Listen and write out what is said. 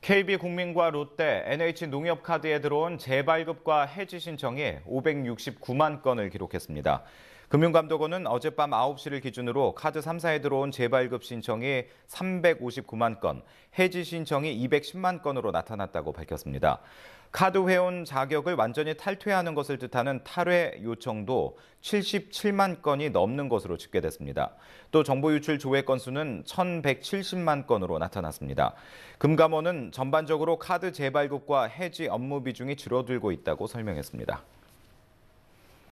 KB국민과 롯데, NH농협카드에 들어온 재발급과 해지 신청이 569만 건을 기록했습니다. 금융감독원은 어젯밤 9시를 기준으로 카드 3사에 들어온 재발급 신청이 359만 건, 해지 신청이 210만 건으로 나타났다고 밝혔습니다. 카드 회원 자격을 완전히 탈퇴하는 것을 뜻하는 탈회 요청도 77만 건이 넘는 것으로 집계됐습니다. 또 정보 유출 조회 건수는 1,170만 건으로 나타났습니다. 금감원은 전반적으로 카드 재발급과 해지 업무 비중이 줄어들고 있다고 설명했습니다.